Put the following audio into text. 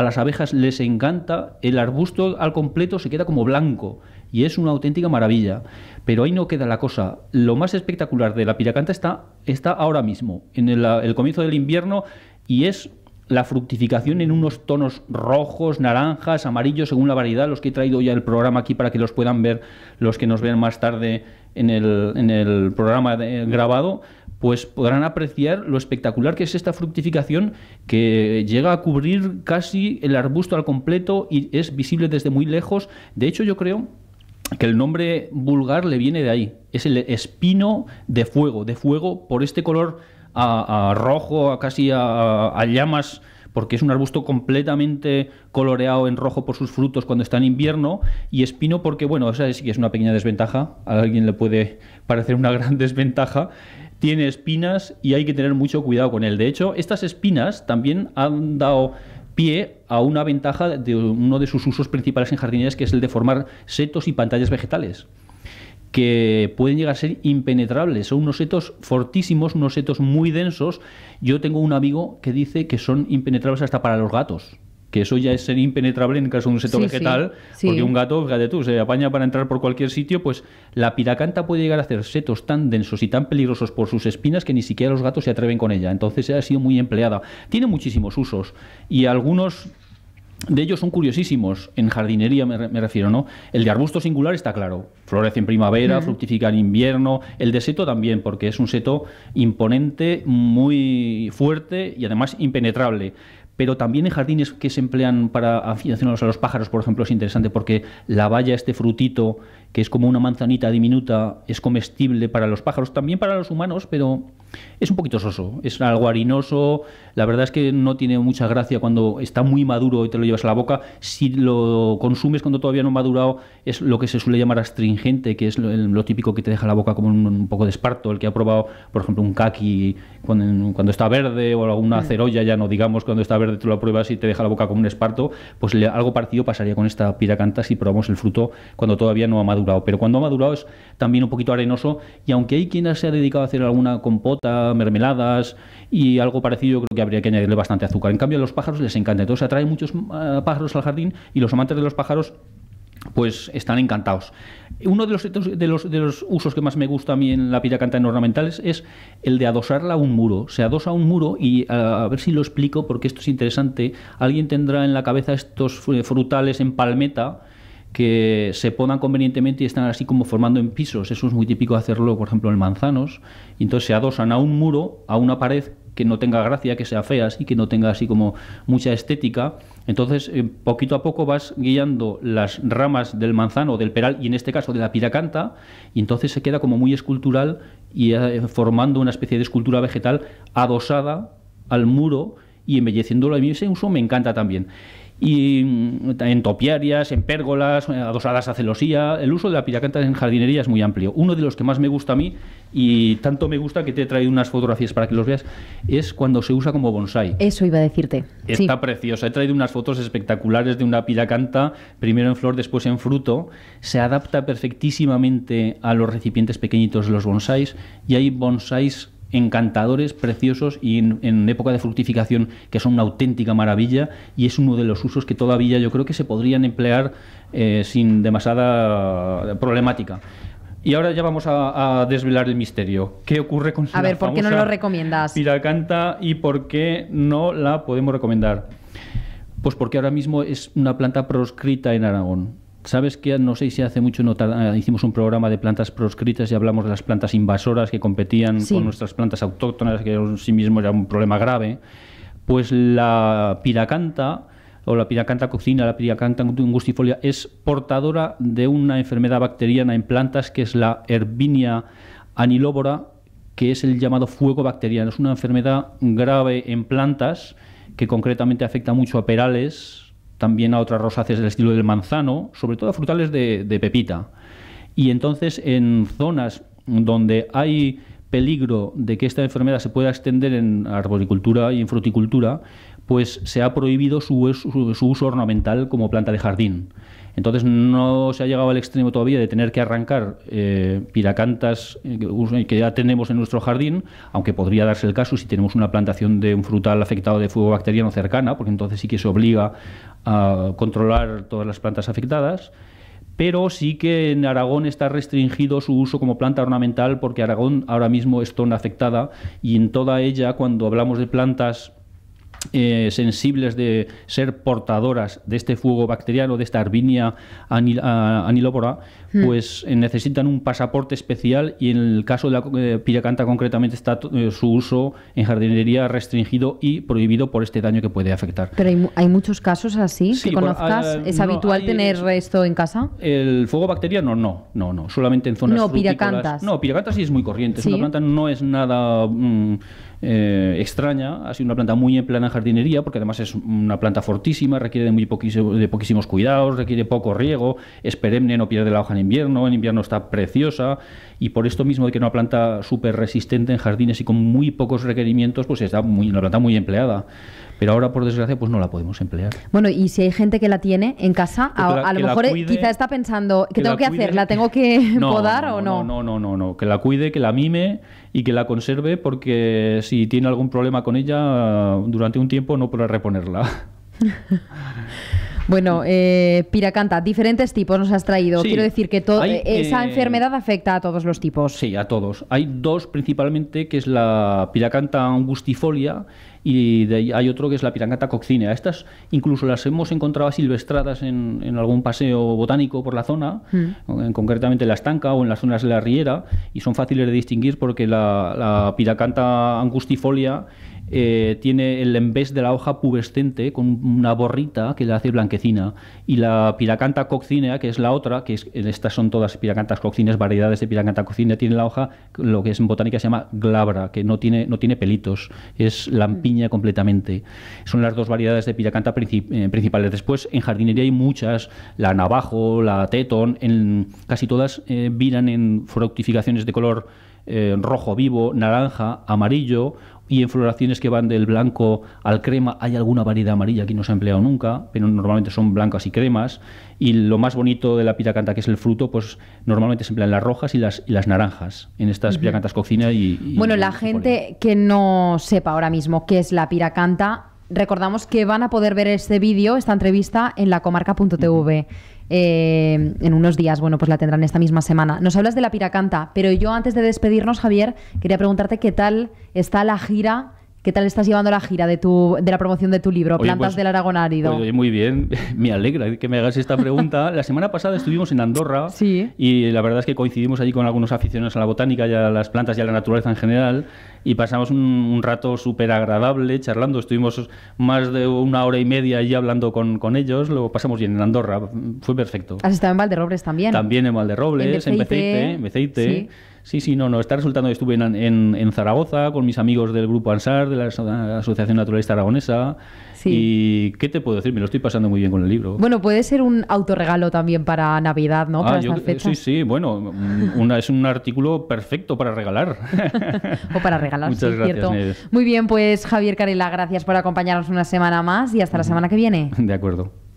a las abejas les encanta, el arbusto al completo se queda como blanco y es una auténtica maravilla. Pero ahí no queda la cosa. Lo más espectacular de la piracanta está, está ahora mismo, en el, comienzo del invierno, y es la fructificación en unos tonos rojos, naranjas, amarillos, según la variedad, los que he traído ya el programa aquí para que los puedan ver los que nos vean más tarde en el, en el programa grabado pues podrán apreciar lo espectacular que es esta fructificación que llega a cubrir casi el arbusto al completo y es visible desde muy lejos. De hecho, yo creo que el nombre vulgar le viene de ahí. Es el espino de fuego, de fuego por este color a, rojo, a casi a, a llamas porque es un arbusto completamente coloreado en rojo por sus frutos cuando está en invierno y espino porque, bueno, esa sí que es una pequeña desventaja, a alguien le puede parecer una gran desventaja, tiene espinas y hay que tener mucho cuidado con él. De hecho, estas espinas también han dado pie a una ventaja de uno de sus usos principales en jardinería, que es el de formar setos y pantallas vegetales que pueden llegar a ser impenetrables. Son unos setos fortísimos, unos setos muy densos. Yo tengo un amigo que dice que son impenetrables hasta para los gatos que eso ya es ser impenetrable en caso de un seto vegetal, porque un gato, fíjate tú, se apaña para entrar por cualquier sitio, pues la piracanta puede llegar a hacer setos tan densos y tan peligrosos por sus espinas que ni siquiera los gatos se atreven con ella. Entonces ha sido muy empleada. Tiene muchísimos usos y algunos de ellos son curiosísimos, en jardinería me, refiero, ¿no? El de arbusto singular está claro, florece en primavera, fructifica en invierno, el de seto también, porque es un seto imponente, muy fuerte y además impenetrable pero también en jardines que se emplean para aficionarlos a los pájaros, por ejemplo, es interesante porque la valla, este frutito que es como una manzanita diminuta, es comestible para los pájaros, también para los humanos, pero es un poquito soso, es algo harinoso, la verdad es que no tiene mucha gracia cuando está muy maduro y te lo llevas a la boca, si lo consumes cuando todavía no ha madurado, es lo que se suele llamar astringente, que es lo, típico que te deja la boca como un, poco de esparto, el que ha probado, por ejemplo, un kaki cuando, está verde o alguna mm. cerolla, ya no digamos, cuando está verde tú lo pruebas y te deja la boca como un esparto, pues algo parecido pasaría con esta piracanta si probamos el fruto cuando todavía no ha madurado pero cuando ha madurado es también un poquito arenoso y aunque hay quien se ha dedicado a hacer alguna compota, mermeladas y algo parecido, creo que habría que añadirle bastante azúcar. En cambio a los pájaros les encanta, entonces atrae muchos mm, ah, pájaros al jardín y los amantes de los pájaros pues están encantados. Uno de los, de, los, usos que más me gusta a mí en la piracanta en ornamentales es el de adosarla a un muro. Se adosa a un muro y ah, a ver si lo explico porque esto es interesante. Alguien tendrá en la cabeza estos eh, frutales en palmeta que se podan convenientemente y están así como formando en pisos. Eso es muy típico hacerlo, por ejemplo, en manzanos. Y entonces se adosan a un muro, a una pared que no tenga gracia, que sea fea, así que no tenga así como mucha estética. Entonces, eh, poquito a poco vas guiando las ramas del manzano, del peral y en este caso de la piracanta, y entonces se queda como muy escultural y eh, formando una especie de escultura vegetal adosada al muro y embelleciéndolo. A mí ese uso me encanta también y mm, en topiarias, en pérgolas, eh, adosadas a celosía. El uso de la piracanta en jardinería es muy amplio. Uno de los que más me gusta a mí, y tanto me gusta que te he traído unas fotografías para que los veas, es cuando se usa como bonsai. Eso iba a decirte. Está preciosa. He traído unas fotos espectaculares de una piracanta, primero en flor, después en fruto. Se adapta perfectísimamente a los recipientes pequeñitos de los bonsais y hay bonsais encantadores, preciosos y en, época de fructificación que son una auténtica maravilla y es uno de los usos que todavía yo creo que se podrían emplear eh, sin demasiada problemática. Y ahora ya vamos a, desvelar el misterio. ¿Qué ocurre con a ver, ¿por qué no lo recomiendas? Piracanta y por qué no la podemos recomendar. Pues porque ahora mismo es una planta proscrita en Aragón. Sabes que no sé si hace mucho eh, hicimos un programa de plantas proscritas y hablamos de las plantas invasoras que competían con nuestras plantas autóctonas, que en sí mismo era un problema grave. Pues la piracanta o la piracanta cocina, la piracanta angustifolia, es portadora de una enfermedad bacteriana en plantas que es la herbinia anilóbora, que es el llamado fuego bacteriano. Es una enfermedad grave en plantas que concretamente afecta mucho a perales, también a otras rosáceas del estilo del manzano, sobre todo a frutales de, pepita. Y entonces en zonas donde hay peligro de que esta enfermedad se pueda extender en arboricultura y en fruticultura, pues se ha prohibido su uso ornamental como planta de jardín. Entonces no se ha llegado al extremo todavía de tener que arrancar eh, piracantas eh, que ya tenemos en nuestro jardín, aunque podría darse el caso si tenemos una plantación de un frutal afectado de fuego bacteriano cercana, porque entonces sí que se obliga a controlar todas las plantas afectadas pero sí que en Aragón está restringido su uso como planta ornamental porque Aragón ahora mismo es zona afectada y en toda ella cuando hablamos de plantas eh, sensibles de ser portadoras de este fuego bacteriano, de esta Arvinia anilóbora Hmm. pues eh, necesitan un pasaporte especial y en el caso de la eh, piracanta concretamente está eh, su uso en jardinería restringido y prohibido por este daño que puede afectar. Pero hay, muchos casos así que conozcas. Ah, ¿Es habitual tener esto en casa? El fuego bacteriano no, no, no, solamente en zonas No, piracantas. No, piracantas sí es muy corriente, es una planta no es nada mm, extraña, ha sido una planta muy en plana jardinería, porque además es una planta fortísima, requiere de muy poquísimo, de poquísimos cuidados, requiere poco riego, es perenne, no pierde la hoja invierno, en invierno está preciosa y por esto mismo de que es una planta súper resistente en jardines y con muy pocos requerimientos, pues está muy, una planta muy empleada. Pero ahora, por desgracia, pues no la podemos emplear. Bueno, y si hay gente que la tiene en casa, a, lo mejor eh, quizá está pensando, ¿qué que tengo que hacer? ¿La tengo que podar o no? No, no, no, no, que la cuide, que la mime y que la conserve porque si tiene algún problema con ella, durante un tiempo no podrá reponerla. Bueno, eh, Piracanta, diferentes tipos nos has traído. Quiero decir que eh, esa eh, enfermedad afecta a todos los tipos. Sí, a todos. Hay dos principalmente, que es la Piracanta angustifolia y hay otro que es la piracanta coccinea. Estas incluso las hemos encontrado silvestradas en, algún paseo botánico por la zona, mm. en, concretamente en la estanca o en las zonas de la riera, y son fáciles de distinguir porque la, la piracanta angustifolia eh, tiene el embés de la hoja pubescente con una borrita que la hace blanquecina. Y la piracanta coccinea, que es la otra, que es, estas son todas piracantas coccineas... variedades de piracanta coccinea, tiene la hoja, lo que es en botánica se llama glabra, que no tiene, no tiene pelitos, es lampiña mm. completamente. Son las dos variedades de piracanta eh, principales. Después, en jardinería hay muchas, la navajo, la teton, en, casi todas eh, viran en fructificaciones de color rojo vivo, naranja, amarillo y en floraciones que van del blanco al crema hay alguna variedad amarilla que no se ha empleado nunca, pero normalmente son blancas y cremas. Y lo más bonito de la piracanta, que es el fruto, pues normalmente se emplean las rojas y las, las naranjas en estas piracantas cocina y, Bueno, la gente que no sepa ahora mismo qué es la piracanta, recordamos que van a poder ver este vídeo, esta entrevista, en lacomarca.tv. Eh, en unos días, bueno, pues la tendrán esta misma semana. Nos hablas de la Piracanta, pero yo antes de despedirnos, Javier, quería preguntarte qué tal está la gira ¿Qué tal estás llevando la gira de, tu, de la promoción de tu libro, Plantas pues, del Aragón Árido? muy bien, me alegra que me hagas esta pregunta. la semana pasada estuvimos en Andorra y la verdad es que coincidimos allí con algunos aficionados a la botánica y a las plantas y a la naturaleza en general y pasamos un, rato súper agradable charlando. Estuvimos más de una hora y media allí hablando con, con, ellos, lo pasamos bien en Andorra, fue perfecto. ¿Has estado en Valderrobles también? También en Valderrobles, en Beceite. En Sí, sí, no, no, está resultando. que Estuve en, Zaragoza con mis amigos del grupo ANSAR, de la Asociación Naturalista Aragonesa. ¿Y qué te puedo decir? Me lo estoy pasando muy bien con el libro. Bueno, puede ser un autorregalo también para Navidad, ¿no? Ah, para yo, Sí, sí, bueno, una, es un artículo perfecto para regalar. o para regalar, Muchas gracias, cierto. Muy bien, pues Javier Carela, gracias por acompañarnos una semana más y hasta la semana que viene. De acuerdo.